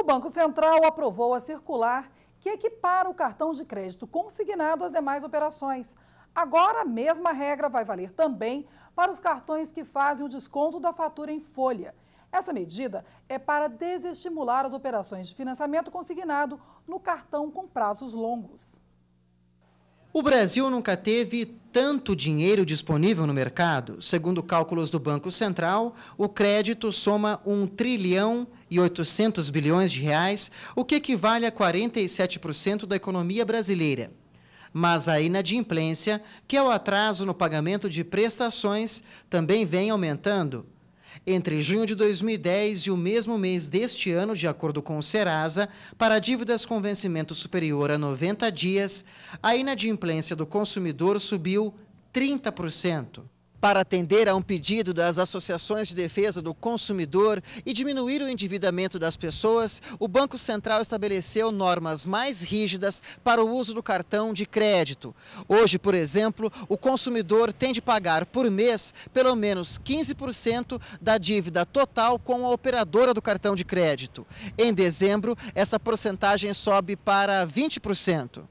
O Banco Central aprovou a circular que equipara o cartão de crédito consignado às demais operações. Agora, a mesma regra vai valer também para os cartões que fazem o desconto da fatura em folha. Essa medida é para desestimular as operações de financiamento consignado no cartão com prazos longos. O Brasil nunca teve tanto dinheiro disponível no mercado, segundo cálculos do Banco Central, o crédito soma 1 trilhão e 800 bilhões de reais, o que equivale a 47% da economia brasileira. Mas a inadimplência, que é o atraso no pagamento de prestações, também vem aumentando. Entre junho de 2010 e o mesmo mês deste ano, de acordo com o Serasa, para dívidas com vencimento superior a 90 dias, a inadimplência do consumidor subiu 30%. Para atender a um pedido das associações de defesa do consumidor e diminuir o endividamento das pessoas, o Banco Central estabeleceu normas mais rígidas para o uso do cartão de crédito. Hoje, por exemplo, o consumidor tem de pagar por mês pelo menos 15% da dívida total com a operadora do cartão de crédito. Em dezembro, essa porcentagem sobe para 20%.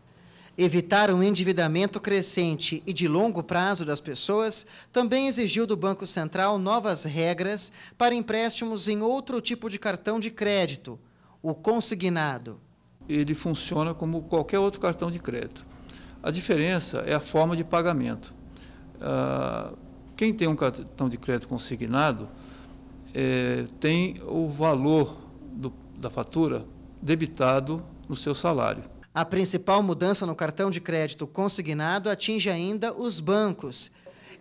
Evitar um endividamento crescente e de longo prazo das pessoas também exigiu do Banco Central novas regras para empréstimos em outro tipo de cartão de crédito, o consignado. Ele funciona como qualquer outro cartão de crédito. A diferença é a forma de pagamento. Ah, quem tem um cartão de crédito consignado é, tem o valor da fatura debitado no seu salário. A principal mudança no cartão de crédito consignado atinge ainda os bancos.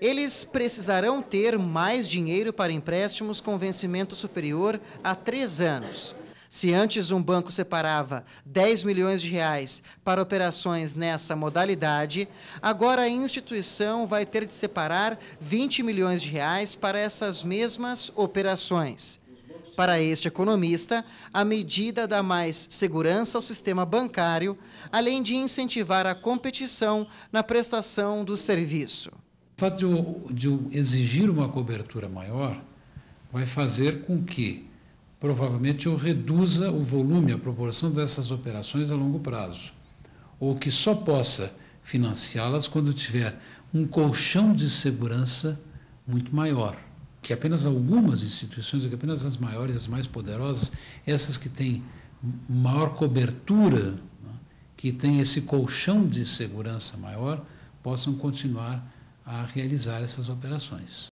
Eles precisarão ter mais dinheiro para empréstimos com vencimento superior a três anos. Se antes um banco separava 10 milhões de reais para operações nessa modalidade, agora a instituição vai ter de separar 20 milhões de reais para essas mesmas operações. Para este economista, a medida dá mais segurança ao sistema bancário, além de incentivar a competição na prestação do serviço. O fato de eu, de eu exigir uma cobertura maior vai fazer com que, provavelmente, eu reduza o volume, a proporção dessas operações a longo prazo, ou que só possa financiá-las quando tiver um colchão de segurança muito maior que apenas algumas instituições, que apenas as maiores, as mais poderosas, essas que têm maior cobertura, né, que têm esse colchão de segurança maior, possam continuar a realizar essas operações.